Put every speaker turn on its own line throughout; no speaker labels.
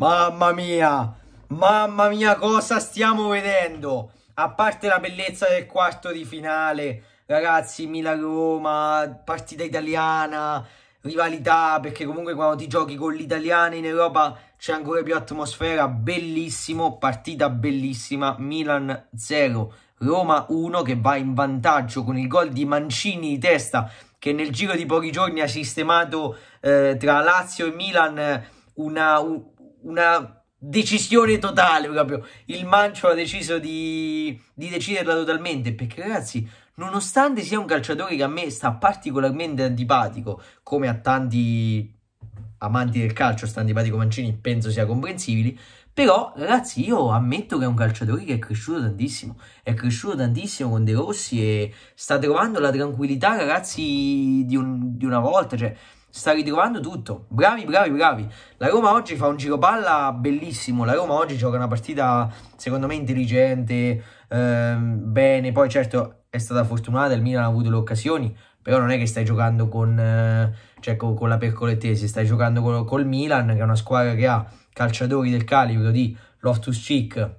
Mamma mia, mamma mia cosa stiamo vedendo. A parte la bellezza del quarto di finale, ragazzi, Milan-Roma, partita italiana, rivalità, perché comunque quando ti giochi con l'italiana in Europa c'è ancora più atmosfera, bellissimo, partita bellissima, Milan 0, Roma 1 che va in vantaggio con il gol di Mancini di testa che nel giro di pochi giorni ha sistemato eh, tra Lazio e Milan una, un, una decisione totale proprio. Il Mancio ha deciso di, di deciderla totalmente perché ragazzi nonostante sia un calciatore che a me sta particolarmente antipatico come a tanti amanti del calcio sta antipatico Mancini penso sia comprensibile. però ragazzi io ammetto che è un calciatore che è cresciuto tantissimo è cresciuto tantissimo con De Rossi e sta trovando la tranquillità ragazzi di, un, di una volta cioè sta ritrovando tutto. Bravi, bravi, bravi. La Roma oggi fa un giro palla bellissimo. La Roma oggi gioca una partita, secondo me, intelligente, ehm, bene. Poi, certo, è stata fortunata, il Milan ha avuto le occasioni, però non è che stai giocando con, eh, cioè, con, con la Percolettese, stai giocando col, col Milan, che è una squadra che ha calciatori del calibro di Loftus-Cheek,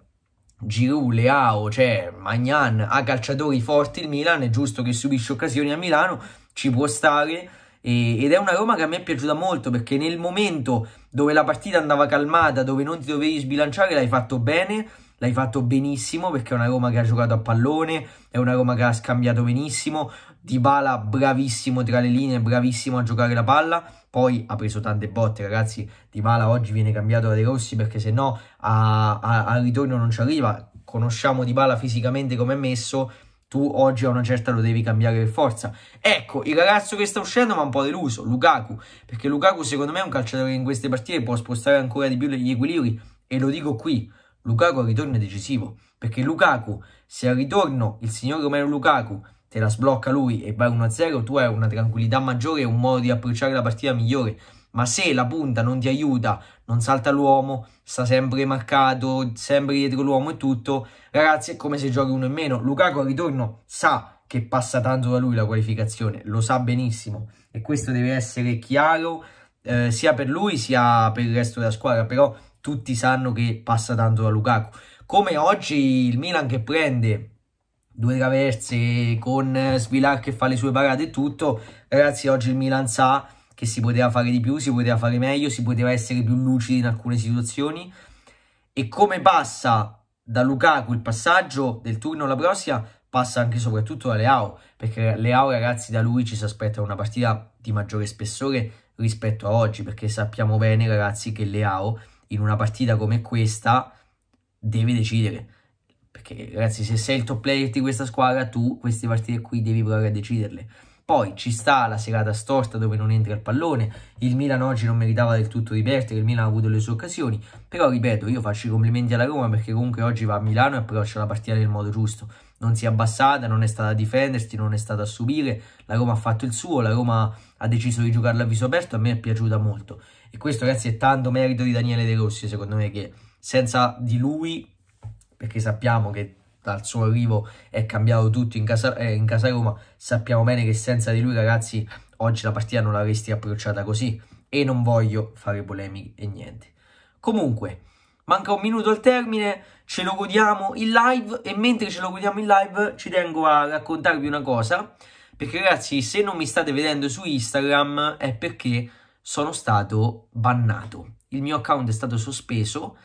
Giroud, Leao, cioè Magnan, ha calciatori forti il Milan, è giusto che subisce occasioni a Milano, ci può stare e, ed è una Roma che a me è piaciuta molto perché nel momento dove la partita andava calmata, dove non ti dovevi sbilanciare, l'hai fatto bene, l'hai fatto benissimo perché è una Roma che ha giocato a pallone, è una Roma che ha scambiato benissimo, Dybala bravissimo tra le linee, bravissimo a giocare la palla, poi ha preso tante botte ragazzi, Dybala oggi viene cambiato da De Rossi perché se no al ritorno non ci arriva, conosciamo Dybala fisicamente come è messo, tu oggi a una certa lo devi cambiare per forza. Ecco, il ragazzo che sta uscendo mi ha un po' deluso, Lukaku, perché Lukaku secondo me è un calciatore che in queste partite può spostare ancora di più gli equilibri e lo dico qui, Lukaku al ritorno è decisivo, perché Lukaku, se al ritorno il signor Romero Lukaku te la sblocca lui e vai 1-0, tu hai una tranquillità maggiore e un modo di approcciare la partita migliore ma se la punta non ti aiuta, non salta l'uomo, sta sempre marcato, sempre dietro l'uomo e tutto, ragazzi è come se giochi uno in meno. Lukaku al ritorno sa che passa tanto da lui la qualificazione, lo sa benissimo e questo deve essere chiaro eh, sia per lui sia per il resto della squadra, però tutti sanno che passa tanto da Lukaku. Come oggi il Milan che prende due traverse con Svilar che fa le sue parate e tutto, ragazzi oggi il Milan sa che si poteva fare di più, si poteva fare meglio, si poteva essere più lucidi in alcune situazioni. E come passa da Lukaku il passaggio del turno alla prossima, passa anche e soprattutto da Leao, perché Leao ragazzi da lui ci si aspetta una partita di maggiore spessore rispetto a oggi, perché sappiamo bene ragazzi che Leao in una partita come questa deve decidere. Perché ragazzi, se sei il top player di questa squadra, tu queste partite qui devi provare a deciderle. Poi ci sta la serata storta dove non entra il pallone, il Milan oggi non meritava del tutto di perdere, il Milan ha avuto le sue occasioni, però ripeto, io faccio i complimenti alla Roma perché comunque oggi va a Milano e approccia la partita nel modo giusto, non si è abbassata, non è stata a difendersi, non è stata a subire, la Roma ha fatto il suo, la Roma ha deciso di giocarla a viso aperto, a me è piaciuta molto e questo ragazzi è tanto merito di Daniele De Rossi secondo me che senza di lui, perché sappiamo che dal suo arrivo è cambiato tutto in casa, eh, in casa Roma, sappiamo bene che senza di lui ragazzi oggi la partita non l'avresti approcciata così e non voglio fare polemiche e niente. Comunque, manca un minuto al termine, ce lo godiamo in live e mentre ce lo godiamo in live ci tengo a raccontarvi una cosa, perché ragazzi se non mi state vedendo su Instagram è perché sono stato bannato. Il mio account è stato sospeso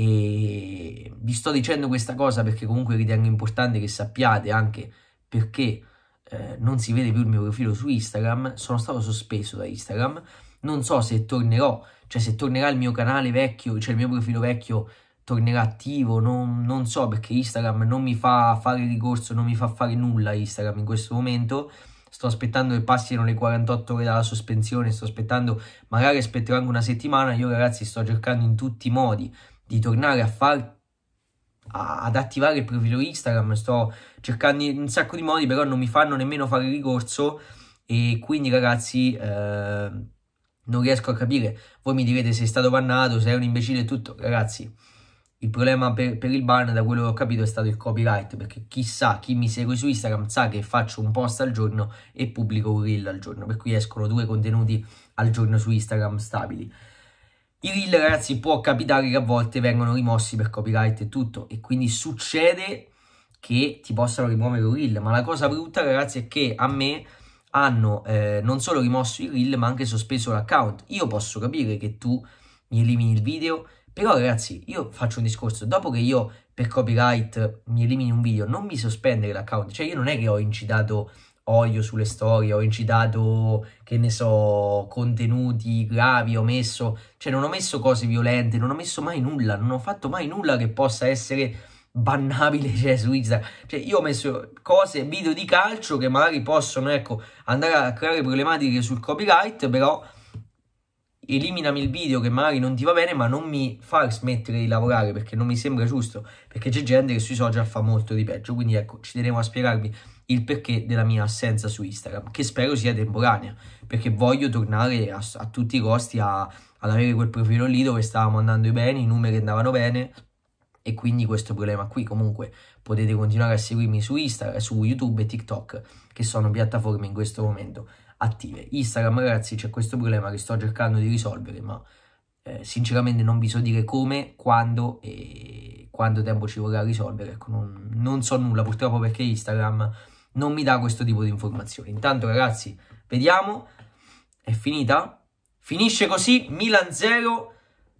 e vi sto dicendo questa cosa perché comunque ritengo importante che sappiate anche perché eh, non si vede più il mio profilo su Instagram. Sono stato sospeso da Instagram. Non so se tornerò, cioè se tornerà il mio canale vecchio, cioè il mio profilo vecchio tornerà attivo, non, non so perché Instagram non mi fa fare ricorso, non mi fa fare nulla Instagram in questo momento sto aspettando che passino le 48 ore dalla sospensione, sto aspettando, magari aspetterò anche una settimana, io ragazzi sto cercando in tutti i modi di tornare a far a, ad attivare il profilo Instagram sto cercando in un sacco di modi però non mi fanno nemmeno fare ricorso e quindi ragazzi eh, non riesco a capire voi mi direte se è stato bannato è un imbecille e tutto ragazzi il problema per, per, il ban, da quello che ho capito, è stato il copyright, perché chissà chi mi segue su Instagram sa che faccio un post al giorno e pubblico un reel al giorno, per cui escono due contenuti al giorno su Instagram stabili. I reel ragazzi può capitare che a volte vengano rimossi per copyright e tutto e quindi succede che ti possano rimuovere un reel, ma la cosa brutta ragazzi è che a me hanno eh, non solo rimosso il reel ma anche sospeso l'account. Io posso capire che tu mi elimini il video, però ragazzi io faccio un discorso, dopo che io per copyright mi elimini un video non mi sospendere l'account, cioè io non è che ho incitato o sulle storie ho incitato, che ne so, contenuti gravi, ho messo, cioè non ho messo cose violente, non ho messo mai nulla, non ho fatto mai nulla che possa essere bannabile cioè, su Instagram. Cioè, io ho messo cose, video di calcio che magari possono, ecco, andare a creare problematiche sul copyright, però eliminami il video che magari non ti va bene, ma non mi far smettere di lavorare perché non mi sembra giusto, perché c'è gente che sui social fa molto di peggio, quindi ecco, ci tenevo a spiegarvi il perché della mia assenza su Instagram, che spero sia temporanea, perché voglio tornare a, a tutti i costi a, ad avere quel profilo lì dove stavamo andando bene, i numeri andavano bene, e quindi questo problema qui comunque potete continuare a seguirmi su Instagram, su YouTube e TikTok, che sono piattaforme in questo momento attive. Instagram, ragazzi, c'è questo problema che sto cercando di risolvere, ma eh, sinceramente non vi so dire come, quando e quanto tempo ci vorrà risolvere. Ecco, non, non so nulla purtroppo perché Instagram non mi dà questo tipo di informazioni. Intanto, ragazzi, vediamo. È finita? Finisce così, Milan 0,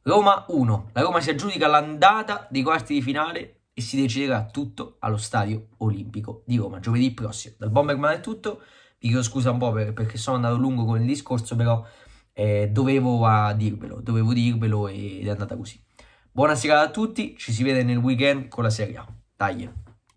Roma 1. La Roma si aggiudica l'andata dei quarti di finale e si deciderà tutto allo Stadio Olimpico di Roma. Giovedì prossimo. Dal Bomberman è tutto. Vi chiedo scusa un po' per, perché sono andato lungo con il discorso, però eh, dovevo dirvelo, dovevo dirvelo ed è andata così. Buona serata a tutti, ci si vede nel weekend con la Serie A. Dai!